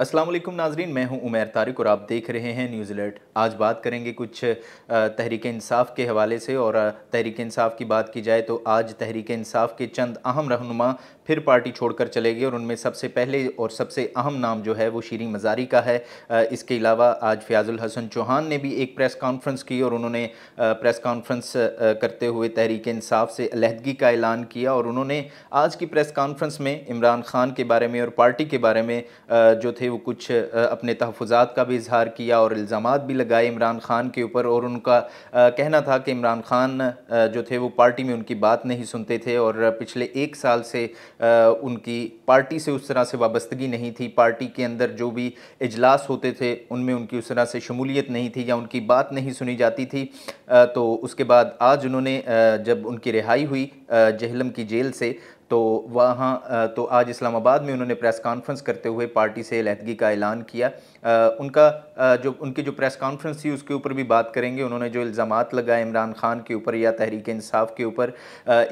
असलम नाजरीन मैं हूं उमर तारिक और आप देख रहे हैं न्यूज़ अलर्ट आज बात करेंगे कुछ तहरीक इंसाफ के हवाले से और तहरीक इंसाफ की बात की जाए तो आज तहरीक इंसाफ के चंद अहम रहनुमा फिर पार्टी छोड़कर चले गए और उनमें सबसे पहले और सबसे अहम नाम जो है वो शीरी मजारी का है इसके अलावा आज फ़याज़ुल हसन चौहान ने भी एक प्रेस कॉन्फ्रेंस की और उन्होंने प्रेस कॉन्फ्रेंस करते हुए तहरीक इंसाफ से अलहदगी का ऐलान किया और उन्होंने आज की प्रेस कॉन्फ्रेंस में इमरान खान के बारे में और पार्टी के बारे में जो थे वो कुछ अपने तहफात का भी इजहार किया और इल्ज़ाम भी लगाए इमरान खान के ऊपर और उनका कहना था कि इमरान खान जो थे वो पार्टी में उनकी बात नहीं सुनते थे और पिछले एक साल से उनकी पार्टी से उस तरह से वाबस्तगी नहीं थी पार्टी के अंदर जो भी इजलास होते थे उनमें उनकी उस तरह से शमूलियत नहीं थी या उनकी बात नहीं सुनी जाती थी तो उसके बाद आज उन्होंने जब उनकी रिहाई हुई जहलम की जेल से तो वहाँ तो आज इस्लामाबाद में उन्होंने प्रेस कॉन्फ्रेंस करते हुए पार्टी से अलहदगी का ऐलान किया उनका जो उनकी जो प्रेस कॉन्फ्रेंस थी उसके ऊपर भी बात करेंगे उन्होंने जो इल्ज़ाम लगाए इमरान खान के ऊपर या तहरीक इंसाफ के ऊपर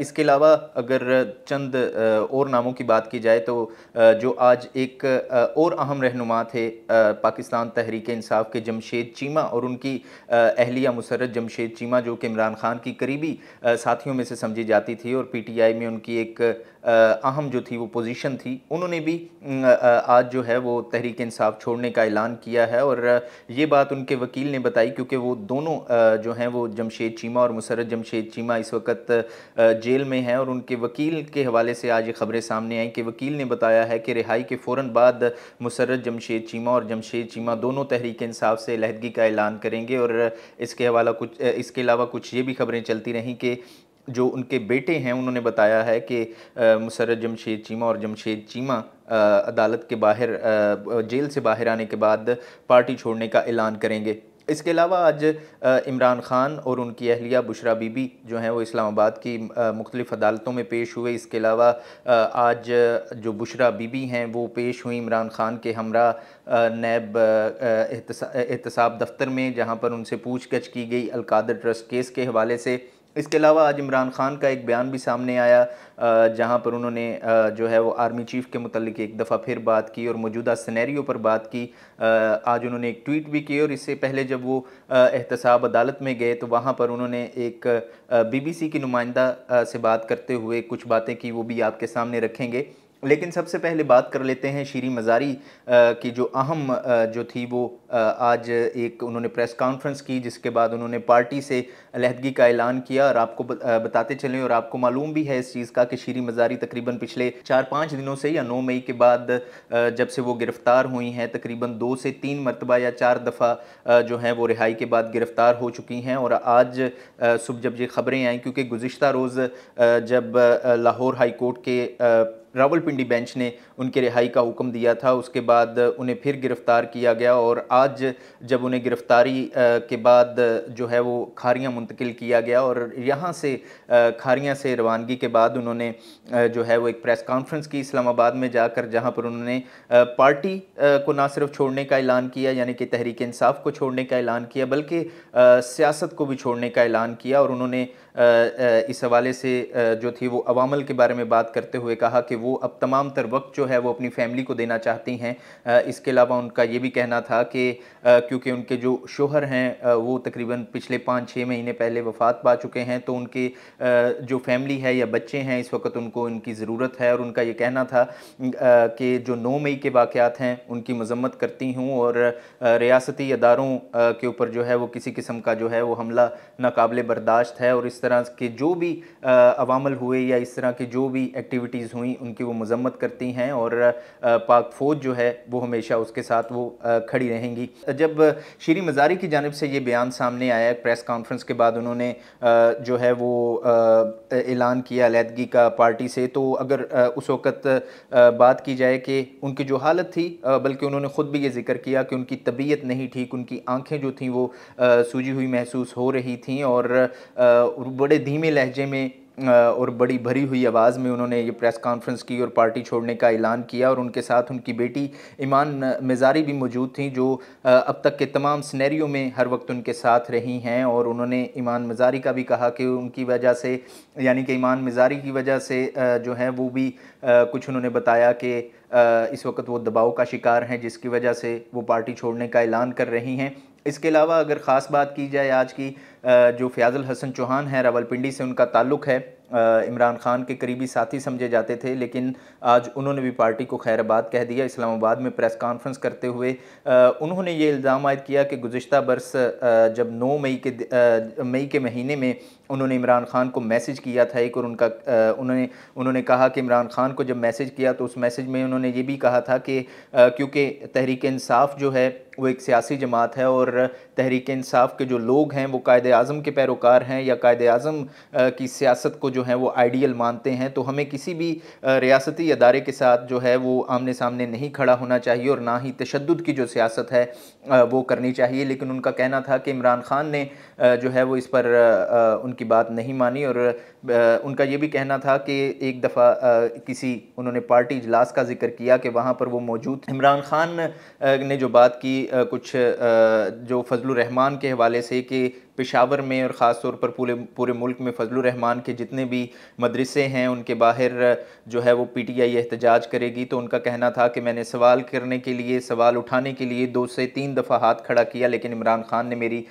इसके अलावा अगर चंद और नामों की बात की जाए तो जो आज एक और अहम रहनुमा थे पाकिस्तान तहरीक इंसाफ के जमशेद चीमा और उनकी अहलिया मुसरत जमशेद चीमा जो कि इमरान खान की करीबी साथियों में से समझी जाती थी और आई में उनकी एक अहम जो थी वो पोजीशन थी उन्होंने भी आज जो है वो तहरीक इंसाफ छोड़ने का ऐलान किया है और ये बात उनके वकील ने बताई क्योंकि वो दोनों जो हैं वो जमशेद चीमा और मुसरत जमशेद चीमा इस वक्त जेल में हैं और उनके वकील के हवाले से आज ये खबरें सामने आई कि वकील ने बताया है कि रिहाई के फ़ौर बाद मुसरत जमशेद चीमा और जमशेद चीमा दोनों तहरीक इंसाफ से लहदगी का ऐलान करेंगे और इसके हवाला कुछ इसके अलावा कुछ ये भी खबरें चलती रहीं कि जो उनके बेटे हैं उन्होंने बताया है कि मुसरत जमशेद चीमा और जमशेद चीमा अदालत के बाहर जेल से बाहर आने के बाद पार्टी छोड़ने का ऐलान करेंगे इसके अलावा आज इमरान ख़ान और उनकी अहलिया बुशरा बीबी जो हैं वो इस्लामाबाद की मुख्तलिफ़ अदालतों में पेश हुए इसके अलावा आज जो बुशरा बीबी हैं वो पेश हुई इमरान ख़ान के हमरा नैब एहतसाब दफ्तर में जहाँ पर उनसे पूछ गछ की गई अलकादर ट्रस्ट केस के हवाले से इसके अलावा आज इमरान खान का एक बयान भी सामने आया जहां पर उन्होंने जो है वो आर्मी चीफ़ के मतलब एक दफ़ा फिर बात की और मौजूदा सनेरियो पर बात की आज उन्होंने एक ट्वीट भी की और इससे पहले जब वो एहतसाब अदालत में गए तो वहाँ पर उन्होंने एक बीबीसी की नुमाइंदा से बात करते हुए कुछ बातें की वो भी आपके सामने रखेंगे लेकिन सबसे पहले बात कर लेते हैं शीरी मज़ारी की जो अहम जो थी वो आज एक उन्होंने प्रेस कॉन्फ्रेंस की जिसके बाद उन्होंने पार्टी से अलहदगी का ऐलान किया और आपको बताते चलें और आपको मालूम भी है इस चीज़ का कि शीरी मज़ारी तकरीबन पिछले चार पाँच दिनों से या नौ मई के बाद जब से वो गिरफ़्तार हुई हैं तकरीबन दो से तीन मरतबा या चार दफ़ा जो हैं वो रिहाई के बाद गिरफ़्तार हो चुकी हैं और आज सुबह जब ये खबरें आई क्योंकि गुज्त रोज़ जब लाहौर हाई कोर्ट के रावलपिंडी बेंच ने उनके रिहाई का हुक्म दिया था उसके बाद उन्हें फिर गिरफ़्तार किया गया और आज जब उन्हें गिरफ़्तारी के बाद जो है वो खारियां मुंतकिल किया गया और यहाँ से खारियां से रवानगी के बाद उन्होंने जो है वो एक प्रेस कॉन्फ्रेंस की इस्लामाबाद में जाकर जहाँ पर उन्होंने पार्टी को ना सिर्फ छोड़ने का ऐलान किया यानी कि तहरीक इंसाफ को छोड़ने का ऐलान किया बल्कि सियासत को भी छोड़ने का ऐलान किया और उन्होंने इस हवाले से जो थी वो अवामल के बारे में बात करते हुए कहा कि वो अब तमाम तर वक्त जो है वो अपनी फैमिली को देना चाहती हैं इसके अलावा उनका ये भी कहना था कि क्योंकि उनके जो शोहर हैं वो तकरीबन पिछले पाँच छः महीने पहले वफात पा चुके हैं तो उनके जो फैमिली है या बच्चे हैं इस वक्त उनको उनकी ज़रूरत है और उनका ये कहना था कि जो नौ मई के वाक़ात हैं उनकी मजम्मत करती हूँ और रियासती अदारों के ऊपर जो है वो किसी किस्म का जो है वो हमला नाकबले बर्दाश्त है और इस तरह तरह के जो भी अवामल हुए या इस तरह की जो भी एक्टिविटीज़ हुई उनकी वो मजम्मत करती हैं और पाक फ़ौज जो है वो हमेशा उसके साथ वो खड़ी रहेंगी जब श्री मज़ारी की जानब से ये बयान सामने आया प्रेस कॉन्फ्रेंस के बाद उन्होंने जो है वो ऐलान किया अलीदगी का पार्टी से तो अगर उस वक़्त बात की जाए कि उनकी जो हालत थी बल्कि उन्होंने ख़ुद भी ये जिक्र किया कि उनकी तबीयत नहीं ठीक उनकी आंखें जो थी वो सूजी हुई महसूस हो रही थी और बड़े धीमे लहजे में और बड़ी भरी हुई आवाज़ में उन्होंने ये प्रेस कॉन्फ्रेंस की और पार्टी छोड़ने का ऐलान किया और उनके साथ उनकी बेटी ईमान मजारी भी मौजूद थी जो अब तक के तमाम सिनेरियो में हर वक्त उनके साथ रही हैं और उन्होंने ईमान मजारी का भी कहा कि उनकी वजह से यानी कि ईमान मजारी की वजह से जो है वो भी कुछ उन्होंने बताया कि इस वक्त वो दबाव का शिकार हैं जिसकी वजह से वो पार्टी छोड़ने का ऐलान कर रही हैं इसके अलावा अगर ख़ास बात की जाए आज की जो फियाज़ुल हसन चौहान हैं रावलपिंडी से उनका ताल्लुक़ है इमरान खान के करीबी साथी समझे जाते थे लेकिन आज उन्होंने भी पार्टी को खैराबाद कह दिया इस्लामाबाद में प्रेस कॉन्फ्रेंस करते हुए उन्होंने ये इल्ज़ाम आयद किया कि गुज्त बरस जब नौ मई के मई के महीने में उन्होंने इमरान खान को मैसेज किया था एक और उनका आ, उन्होंने उन्होंने कहा कि इमरान खान को जब मैसेज किया तो उस मैसेज में उन्होंने ये भी कहा था कि क्योंकि तहरीक इंसाफ जो है वो एक सियासी जमात है और तहरीक इंसाफ के जो लोग हैं वो कायद अज़म के पैरोकार हैं या कायद अज़म की सियासत को जो है वो आइडियल मानते हैं तो हमें किसी भी रियासती अदारे के साथ जो है वो आमने सामने नहीं खड़ा होना चाहिए और ना ही तशद की जो सियासत है वो करनी चाहिए लेकिन उनका कहना था कि इमरान खान ने जो है वो इस पर उन उनकी बात नहीं मानी और उनका ये भी कहना था कि एक दफ़ा किसी उन्होंने पार्टी इजलास का जिक्र किया कि वहाँ पर वो मौजूद इमरान खान ने जो बात की कुछ जो फजल रहमान के हवाले से कि पेशावर में और ख़ास तौर पर पूरे पूरे मुल्क में फजल रहमान के जितने भी मदरसे हैं उनके बाहर जो है वो पी टी आई एहतजाज करेगी तो उनका कहना था कि मैंने सवाल करने के लिए सवाल उठाने के लिए दो से तीन दफ़ा हाथ खड़ा किया लेकिन इमरान खान ने मेरी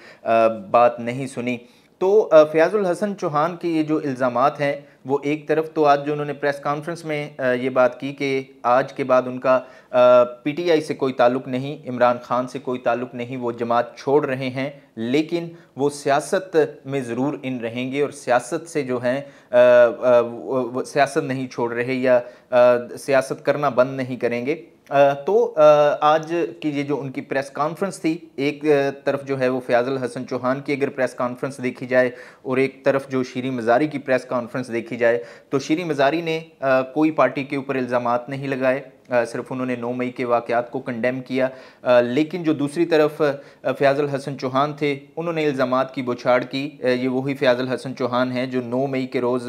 बात नहीं सुनी तो फयाज़ुल हसन चौहान के ये जो इल्ज़ाम हैं वो एक तरफ तो आज जो उन्होंने प्रेस कॉन्फ्रेंस में ये बात की कि आज के बाद उनका पीटीआई से कोई ताल्लुक़ नहीं इमरान खान से कोई ताल्लुक़ नहीं वो जमात छोड़ रहे हैं लेकिन वो सियासत में ज़रूर इन रहेंगे और सियासत से जो हैं सियासत नहीं छोड़ रहे या सियासत करना बंद नहीं करेंगे तो आज की ये जो उनकी प्रेस कॉन्फ्रेंस थी एक तरफ जो है वो फ़याज़ल हसन चौहान की अगर प्रेस कॉन्फ्रेंस देखी जाए और एक तरफ जो शीरी मजारी की प्रेस कॉन्फ्रेंस देखी की जाए तो श्री मज़ारी ने कोई पार्टी के ऊपर इल्ज़ाम नहीं लगाए सिर्फ उन्होंने नौ मई के वाक़ात को कंडेम किया लेकिन जो दूसरी तरफ फ़याज़ल हसन चौहान थे उन्होंने इल्ज़ाम की बुछाड़ की ये वही फ़याज़ल हसन चौहान हैं जो नौ मई के रोज़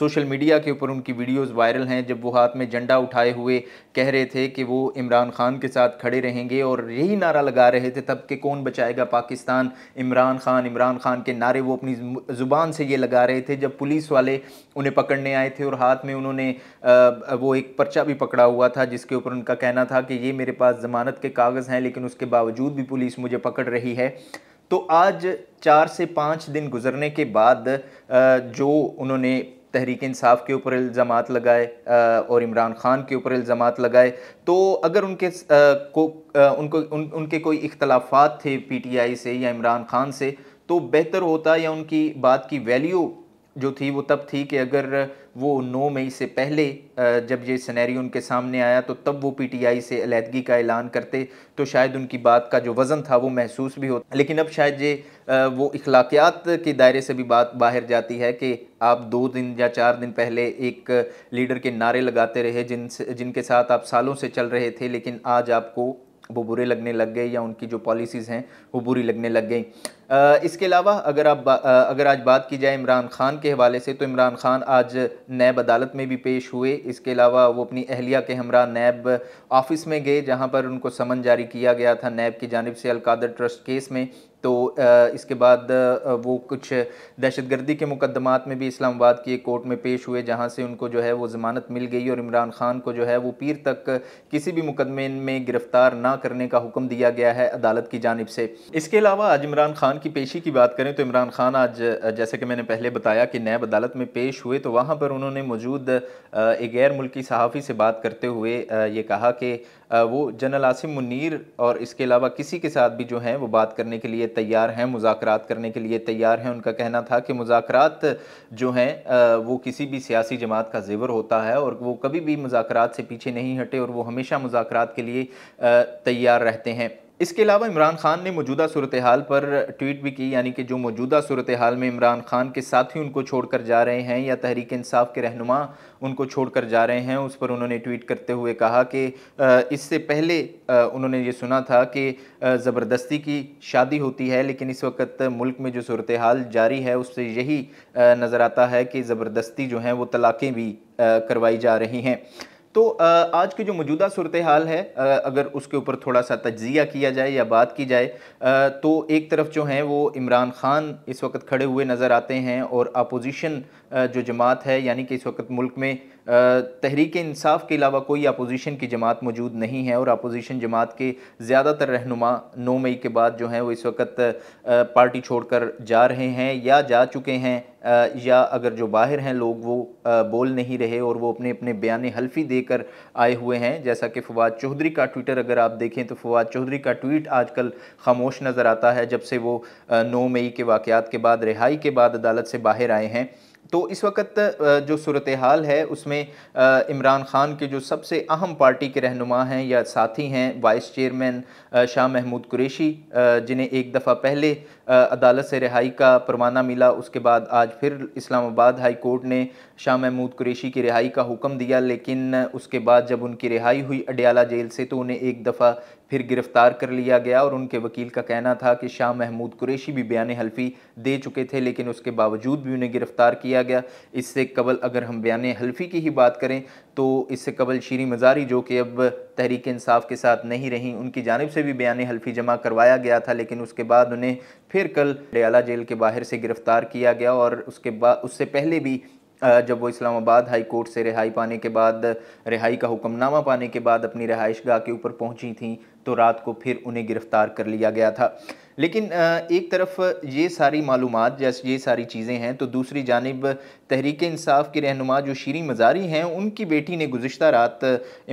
सोशल मीडिया के ऊपर उनकी वीडियोज़ वायरल हैं जब वो हाथ में झंडा उठाए हुए कह रहे थे कि वो इमरान खान के साथ खड़े रहेंगे और यही नारा लगा रहे थे तब कि कौन बचाएगा पाकिस्तान इमरान खान इमरान खान के नारे वो अपनी ज़ुबान से ये लगा रहे थे जब पुलिस वाले उन्हें पकड़ने आए थे और हाथ में उन्होंने वो एक पर्चा भी पकड़ा हुआ था जिस जिसके ऊपर उनका कहना था कि ये मेरे पास ज़मानत के कागज़ हैं लेकिन उसके बावजूद भी पुलिस मुझे पकड़ रही है तो आज चार से पाँच दिन गुजरने के बाद जो उन्होंने तहरीक इंसाफ के ऊपर इल्ज़ाम लगाए और इमरान खान के ऊपर इल्ज़ाम लगाए तो अगर उनके को उनको उन, उनके कोई इख्तलाफात थे पीटीआई से या इमरान खान से तो बेहतर होता या उनकी बात की वैल्यू जो थी वो तब थी कि अगर वो नौ मई से पहले जब ये सनेरी उनके सामने आया तो तब वो पीटीआई से अलीहदगी का ऐलान करते तो शायद उनकी बात का जो वज़न था वो महसूस भी होता लेकिन अब शायद ये वो अखलाकियात के दायरे से भी बात बाहर जाती है कि आप दो दिन या चार दिन पहले एक लीडर के नारे लगाते रहे जिन जिनके साथ आप सालों से चल रहे थे लेकिन आज आपको वो बुरे लगने लग गए या उनकी जो पॉलिसीज़ हैं वो बुरी लगने लग गई इसके अलावा अगर आप अगर आज बात की जाए इमरान खान के हवाले से तो इमरान खान आज नैब अदालत में भी पेश हुए इसके अलावा वो अपनी अहलिया के हमरा नैब ऑफिस में गए जहाँ पर उनको समन जारी किया गया था नैब की जानब से अलकादर ट्रस्ट केस में तो इसके बाद वो कुछ दहशतगर्दी के मुकदमात में भी इस्लामाबाद की एक कोर्ट में पेश हुए जहाँ से उनको जो है वो ज़मानत मिल गई और इमरान खान को जो है वो पीर तक किसी भी मुकदमे में गिरफ़्तार ना करने का हुक्म दिया गया है अदालत की जानब से इसके अलावा आज इमरान खान की पेशी की बात करें तो इमरान खान आज जैसे कि मैंने पहले बताया कि नैब अदालत में पेश हुए तो वहाँ पर उन्होंने मौजूद एक गैर मुल्की सहाफ़ी से बात करते हुए ये कहा कि वो जनरल आसिम मुनीर और इसके अलावा किसी के साथ भी जो हैं वो बात करने के लिए तैयार हैं मुजाकर करने के लिए तैयार हैं उनका कहना था कि मुजाकर जो हैं वो किसी भी सियासी जमात का जेवर होता है और वो कभी भी मुजाकर से पीछे नहीं हटे और वो हमेशा मुजाकर के लिए तैयार रहते हैं इसके अलावा इमरान खान ने मौजूदा सूरत हाल पर ट्वीट भी की यानी कि जो मौजूदा सूरत हाल में इमरान खान के साथी उनको छोड़ कर जा रहे हैं या तहरीक इंसाफ के रहनुमा उनको छोड़ कर जा रहे हैं उस पर उन्होंने ट्वीट करते हुए कहा कि इससे पहले उन्होंने ये सुना था कि ज़बरदस्ती की शादी होती है लेकिन इस वक्त मुल्क में जो सूरत हाल जारी है उससे यही नज़र आता है कि ज़बरदस्ती जो हैं वो तलाक़ें भी करवाई जा रही हैं तो आज की जो मौजूदा सूरत हाल है अगर उसके ऊपर थोड़ा सा तजिया किया जाए या बात की जाए तो एक तरफ जो हैं वो इमरान ख़ान इस वक्त खड़े हुए नज़र आते हैं और अपोजिशन जो जमात है यानी कि इस वक्त मुल्क में तहरीक इंसाफ के अलावा कोई अपोजिशन की जमात मौजूद नहीं है और अपोजिशन जमात के ज़्यादातर रहनुमा नौ मई के बाद जो हैं वो इस वक्त पार्टी छोड़कर जा रहे हैं या जा चुके हैं या अगर जो बाहर हैं लोग वो बोल नहीं रहे और वो अपने अपने बयान हल्फी देकर आए हुए हैं जैसा कि फवाद चौधरी का ट्विटर अगर आप देखें तो फवाद चौधरी का ट्वीट आजकल खामोश नज़र आता है जब से वो नौ मई के वाक़ के बाद रिहाई के बाद अदालत से बाहर आए हैं तो इस वक्त जो सूरत हाल है उसमें इमरान ख़ान के जो सबसे अहम पार्टी के रहनुमा हैं या साथी हैं वाइस चेयरमैन शाह महमूद कुरेशी जिन्हें एक दफ़ा पहले अदालत से रिहाई का परवाना मिला उसके बाद आज फिर इस्लामाबाद हाई कोर्ट ने शाह महमूद कुरेशी की रिहाई का हुक्म दिया लेकिन उसके बाद जब उनकी रिहाई हुई अडयाला जेल से तो उन्हें एक दफ़ा फिर गिरफ्तार कर लिया गया और उनके वकील का कहना था कि शाह महमूद कुरैशी भी बयान हल्फी दे चुके थे लेकिन उसके बावजूद भी उन्हें गिरफ़्तार किया गया इससे कबल अगर हम बयान हल्फी की ही बात करें तो इससे कबल शीरी मजारी जो कि अब तहरीक इंसाफ के साथ नहीं रहीं उनकी जानब से भी बयान हल्फी जमा करवाया गया था लेकिन उसके बाद उन्हें फिर कल डयाला जेल के बाहर से गिरफ़्तार किया गया और उसके बाद उससे पहले भी जब वो इस्लामाबाद हाई कोर्ट से रिहाई पाने के बाद रिहाई का हुक्मनामा पाने के बाद अपनी रहाइश गाह के ऊपर पहुंची थी तो रात को फिर उन्हें गिरफ़्तार कर लिया गया था लेकिन एक तरफ ये सारी मालूम जैसे ये सारी चीज़ें हैं तो दूसरी जानब तहरीक इंसाफ के रहनुमा जो शीरी मज़ारी हैं उनकी बेटी ने गुज्त रात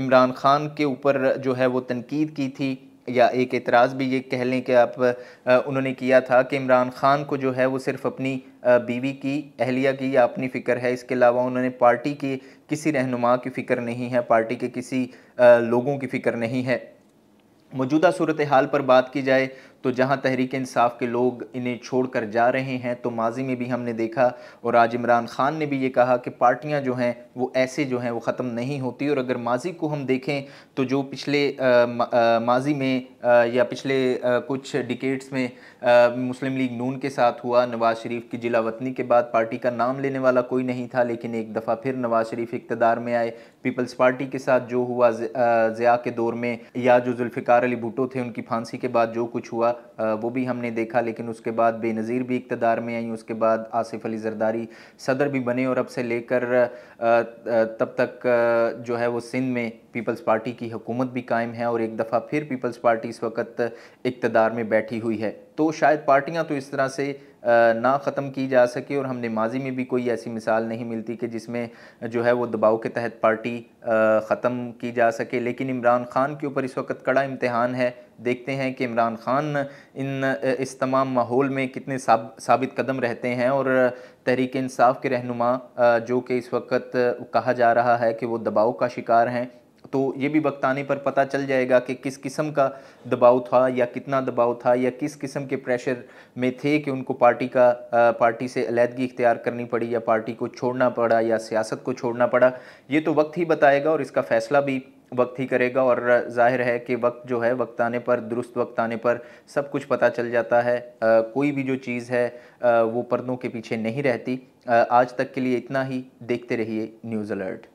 इमरान ख़ान के ऊपर जो है वो तनकीद की थी या एक एतराज़ भी ये कह लें कि आप उन्होंने किया था कि इमरान ख़ान को जो है वो सिर्फ़ अपनी बीवी की अहलिया की या अपनी फ़िक्र है इसके अलावा उन्होंने पार्टी की किसी रहनुमा की फ़िक्र नहीं है पार्टी के किसी लोगों की फ़िक्र नहीं है मौजूदा सूरत हाल पर बात की जाए तो जहां तहरीक इंसाफ के लोग इन्हें छोड़कर जा रहे हैं तो माजी में भी हमने देखा और आज इमरान खान ने भी ये कहा कि पार्टियां जो हैं वो ऐसे जो हैं वो ख़त्म नहीं होती और अगर माजी को हम देखें तो जो पिछले आ, आ, माजी में आ, या पिछले आ, कुछ डिकेट्स में आ, मुस्लिम लीग नून के साथ हुआ नवाज़ शरीफ की जिला वतनी के बाद पार्टी का नाम लेने वाला कोई नहीं था लेकिन एक दफ़ा फिर नवाज़ शरीफ इकतदार में आए पीपल्स पार्टी के साथ जो हुआ ज़िया के दौर में या जो जुल्फ़िकार अली भुटो थे उनकी फांसी के बाद जो कुछ हुआ वो भी हमने देखा लेकिन उसके बाद बेनज़ीर भी इकतदार में आई उसके बाद आसिफ अली जरदारी सदर भी बने और अब से लेकर तब तक जो है वो सिंध में पीपल्स पार्टी की हुकूमत भी कायम है और एक दफ़ा फिर पीपल्स पार्टी इस वक्त इकतदार में बैठी हुई है तो शायद पार्टियाँ तो इस तरह से ना ख़त्म की जा सके और हमने माजी में भी कोई ऐसी मिसाल नहीं मिलती कि जिसमें जो है वो दबाव के तहत पार्टी ख़त्म की जा सके लेकिन इमरान खान के ऊपर इस वक्त कड़ा इम्तहान है देखते हैं कि इमरान खान इन इस तमाम माहौल में कितने साब, साबित कदम रहते हैं और तहरीक इंसाफ के रहनुमा जो कि इस वक्त कहा जा रहा है कि वो दबाव का शिकार हैं तो ये भी वक्त आने पर पता चल जाएगा कि किस किस्म का दबाव था या कितना दबाव था या किस किस्म के प्रेशर में थे कि उनको पार्टी का पार्टी से अलीहदगी इख्तियार करनी पड़ी या पार्टी को छोड़ना पड़ा या सियासत को छोड़ना पड़ा ये तो वक्त ही बताएगा और इसका फ़ैसला भी वक्त ही करेगा और जाहिर है कि वक्त जो है वक्त आने पर दुरुस्त वक्त आने पर सब कुछ पता चल जाता है आ, कोई भी जो चीज़ है आ, वो पर्दों के पीछे नहीं रहती आ, आज तक के लिए इतना ही देखते रहिए न्यूज़ अलर्ट